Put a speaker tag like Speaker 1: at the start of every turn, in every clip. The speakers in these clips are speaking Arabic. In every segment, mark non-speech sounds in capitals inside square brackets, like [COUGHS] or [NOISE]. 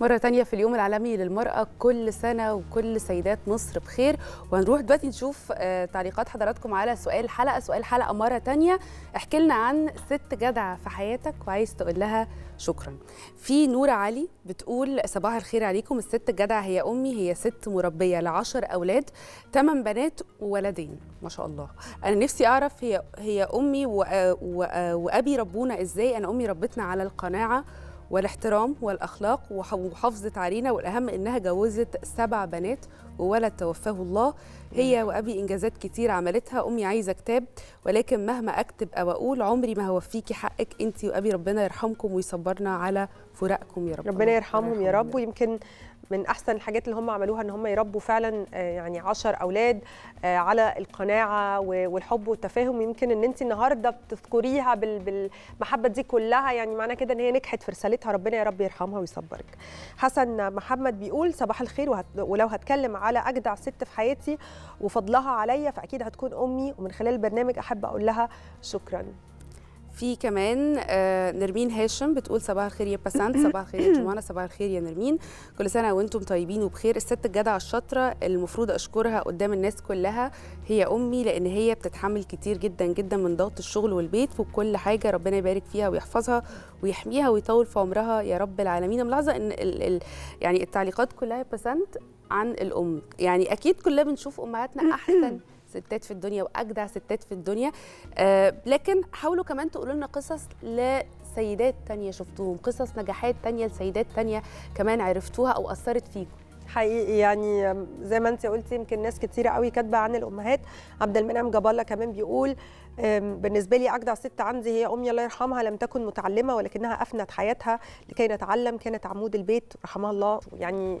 Speaker 1: مرة تانية في اليوم العالمي للمرأة كل سنة وكل سيدات مصر بخير وهنروح دلوقتي نشوف آه، تعليقات حضراتكم على سؤال حلقة سؤال حلقة مرة تانية احكي لنا عن ست جدعة في حياتك وعايز تقول لها شكرا في نورة علي بتقول صباح الخير عليكم الست الجدعة هي أمي هي ست مربية لعشر أولاد تمن بنات وولدين ما شاء الله أنا نفسي أعرف هي هي أمي آه، آه، وأبي ربونا إزاي أنا أمي ربتنا على القناعة والاحترام والاخلاق وحافظت علينا والاهم انها جوزت سبع بنات وولد توفاه الله هي وابي انجازات كتير عملتها امي عايزه كتاب ولكن مهما اكتب او اقول عمري ما هوفيكي حقك انت وابي ربنا يرحمكم ويصبرنا على فراقكم يا رب ربنا يرحمهم يا رب
Speaker 2: ويمكن من احسن الحاجات اللي هم عملوها ان هم يربوا فعلا آه، يعني 10 اولاد آه، على القناعه والحب والتفاهم يمكن ان انت النهارده بتذكريها بالمحبه دي كلها يعني معنى كده ان هي نجحت في رسالتها حققتها ربنا يا رب يرحمها ويصبرك حسن محمد بيقول صباح الخير وهت... ولو هتكلم على اجدع ست في حياتي وفضلها عليا فاكيد هتكون امي ومن خلال البرنامج احب اقول لها شكرا
Speaker 1: في كمان آه، نرمين هاشم بتقول صباح الخير يا بسنت [COUGHS] صباح الخير يا جوانا صباح الخير يا نرمين كل سنه وانتم طيبين وبخير الست الجدعه الشاطره المفروض اشكرها قدام الناس كلها هي امي لان هي بتتحمل كتير جدا جدا من ضغط الشغل والبيت وكل حاجه ربنا يبارك فيها ويحفظها ويحميها ويطول في عمرها يا رب العالمين ملاحظه ان الـ الـ يعني التعليقات كلها يا بسنت عن الام يعني اكيد كلنا بنشوف امهاتنا احسن [COUGHS] ستات في الدنيا واجدع ستات في الدنيا آه لكن حاولوا كمان تقولوا لنا قصص لسيدات تانية شفتوهم قصص نجاحات تانية لسيدات تانية
Speaker 2: كمان عرفتوها او اثرت فيكم حقيقي يعني زي ما انت قلتي يمكن ناس كتير قوي كاتبه عن الامهات عبد المنعم جبالة كمان بيقول بالنسبه لي اجدع ست عندي هي امي الله يرحمها لم تكن متعلمه ولكنها افنت حياتها لكي نتعلم كانت عمود البيت رحمها الله يعني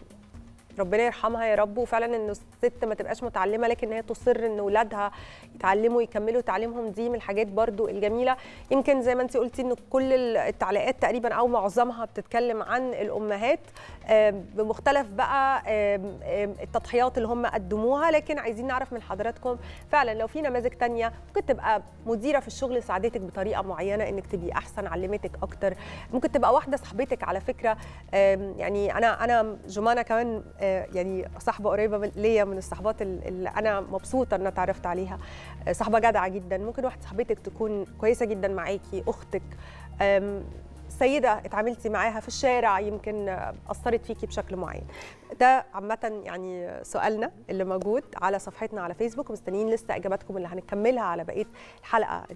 Speaker 2: ربنا يرحمها يا رب وفعلا ان الست ما تبقاش متعلمه لكن هي تصر ان اولادها يتعلموا يكملوا تعليمهم دي من الحاجات برضو الجميله يمكن زي ما انت قلتي ان كل التعليقات تقريبا او معظمها بتتكلم عن الامهات بمختلف بقى التضحيات اللي هم قدموها لكن عايزين نعرف من حضراتكم فعلا لو في نماذج ثانيه ممكن تبقى مديره في الشغل ساعدتك بطريقه معينه انك تبقي احسن علمتك اكتر ممكن تبقى واحده صاحبتك على فكره يعني انا انا جمانه كمان آه، يعني صاحبه قريبه ليا من الصحبات اللي انا مبسوطه ان اتعرفت عليها آه، صاحبه جدعه جدا ممكن واحده صاحبتك تكون كويسه جدا معاكي اختك سيده اتعاملتي معاها في الشارع يمكن اثرت فيكي بشكل معين ده عامه يعني سؤالنا اللي موجود على صفحتنا على فيسبوك مستنيين لسه اجاباتكم اللي هنكملها على بقيه الحلقه